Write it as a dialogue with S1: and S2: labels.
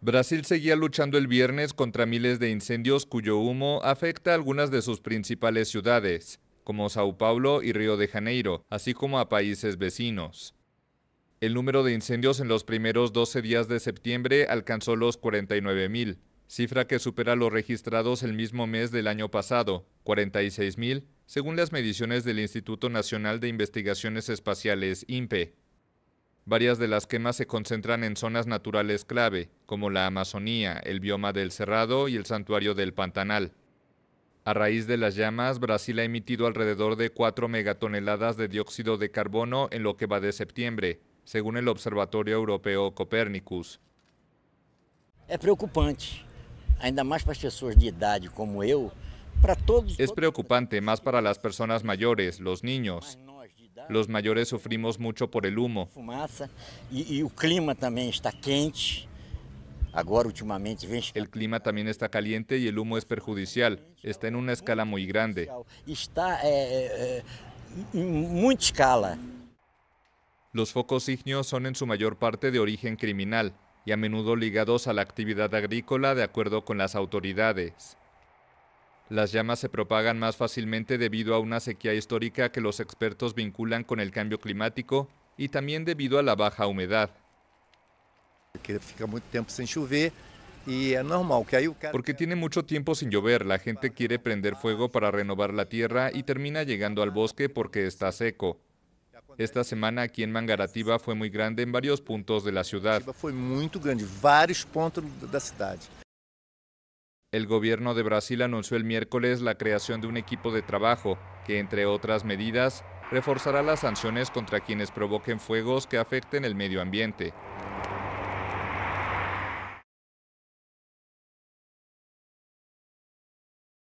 S1: Brasil seguía luchando el viernes contra miles de incendios cuyo humo afecta a algunas de sus principales ciudades, como Sao Paulo y Río de Janeiro, así como a países vecinos. El número de incendios en los primeros 12 días de septiembre alcanzó los 49.000, cifra que supera los registrados el mismo mes del año pasado, 46.000, según las mediciones del Instituto Nacional de Investigaciones Espaciales INPE varias de las quemas se concentran en zonas naturales clave, como la Amazonía, el bioma del Cerrado y el santuario del Pantanal. A raíz de las llamas, Brasil ha emitido alrededor de 4 megatoneladas de dióxido de carbono en lo que va de septiembre, según el Observatorio Europeo Copernicus. Es preocupante, ainda más para de como para todos. Es preocupante más para las personas mayores, los niños, los mayores sufrimos mucho por el humo. y, el e clima también está quente. Ahora últimamente El clima también está caliente y el humo es perjudicial. Está en una escala muy grande. Está en em mucha escala. Los focos ignios son en su mayor parte de origen criminal y a menudo ligados a la actividad agrícola de acuerdo con las autoridades. Las llamas se propagan más fácilmente debido a una sequía histórica que los expertos vinculan con el cambio climático y también debido a la baja humedad. Porque tiene mucho tiempo sin llover, la gente quiere prender fuego para renovar la tierra y termina llegando al bosque porque está seco. Esta semana aquí en Mangaratiba fue muy grande en varios puntos de la ciudad. Fue muy grande, varios puntos de la ciudad. El gobierno de Brasil anunció el miércoles la creación de un equipo de trabajo que, entre otras medidas, reforzará las sanciones contra quienes provoquen fuegos que afecten el medio ambiente.